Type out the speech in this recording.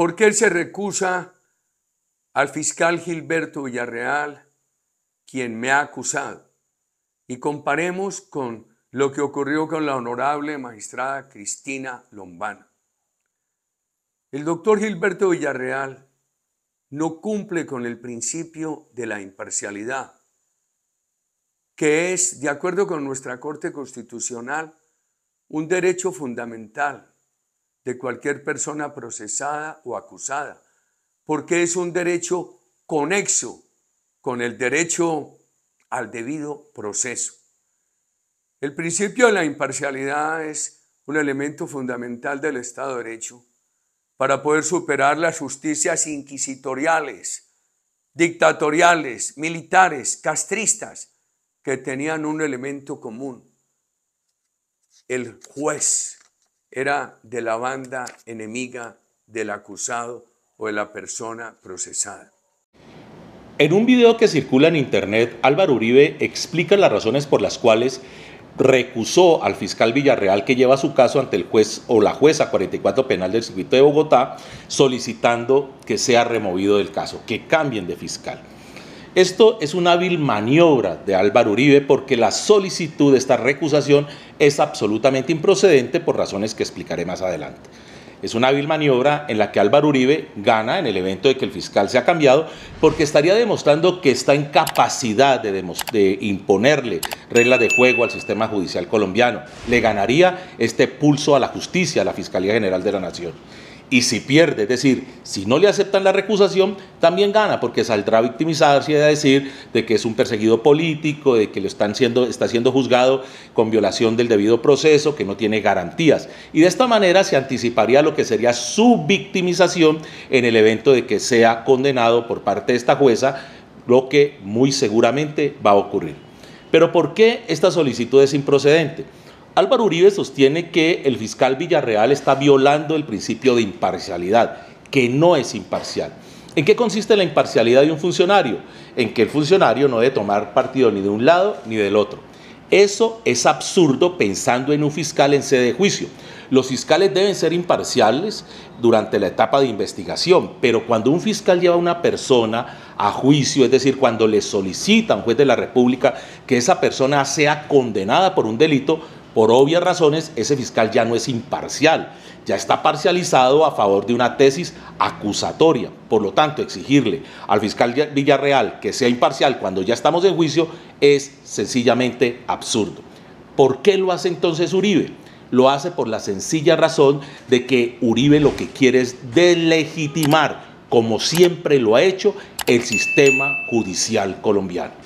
¿Por qué él se recusa al fiscal Gilberto Villarreal, quien me ha acusado? Y comparemos con lo que ocurrió con la honorable magistrada Cristina Lombana. El doctor Gilberto Villarreal no cumple con el principio de la imparcialidad, que es, de acuerdo con nuestra Corte Constitucional, un derecho fundamental de cualquier persona procesada o acusada, porque es un derecho conexo con el derecho al debido proceso. El principio de la imparcialidad es un elemento fundamental del Estado de Derecho para poder superar las justicias inquisitoriales, dictatoriales, militares, castristas, que tenían un elemento común. El juez era de la banda enemiga del acusado o de la persona procesada. En un video que circula en internet, Álvaro Uribe explica las razones por las cuales recusó al fiscal Villarreal que lleva su caso ante el juez o la jueza 44 penal del circuito de Bogotá solicitando que sea removido del caso, que cambien de fiscal. Esto es una hábil maniobra de Álvaro Uribe porque la solicitud de esta recusación es absolutamente improcedente por razones que explicaré más adelante. Es una hábil maniobra en la que Álvaro Uribe gana en el evento de que el fiscal se ha cambiado porque estaría demostrando que está en capacidad de, de imponerle reglas de juego al sistema judicial colombiano. Le ganaría este pulso a la justicia, a la Fiscalía General de la Nación y si pierde, es decir, si no le aceptan la recusación, también gana, porque saldrá a victimizarse a decir de que es un perseguido político, de que lo están siendo, está siendo juzgado con violación del debido proceso, que no tiene garantías. Y de esta manera se anticiparía lo que sería su victimización en el evento de que sea condenado por parte de esta jueza, lo que muy seguramente va a ocurrir. Pero ¿por qué esta solicitud es improcedente? Álvaro Uribe sostiene que el fiscal Villarreal está violando el principio de imparcialidad, que no es imparcial. ¿En qué consiste la imparcialidad de un funcionario? En que el funcionario no debe tomar partido ni de un lado ni del otro. Eso es absurdo pensando en un fiscal en sede de juicio. Los fiscales deben ser imparciales durante la etapa de investigación, pero cuando un fiscal lleva a una persona a juicio, es decir, cuando le solicita a un juez de la República que esa persona sea condenada por un delito, por obvias razones, ese fiscal ya no es imparcial, ya está parcializado a favor de una tesis acusatoria. Por lo tanto, exigirle al fiscal Villarreal que sea imparcial cuando ya estamos en juicio es sencillamente absurdo. ¿Por qué lo hace entonces Uribe? Lo hace por la sencilla razón de que Uribe lo que quiere es delegitimar, como siempre lo ha hecho, el sistema judicial colombiano.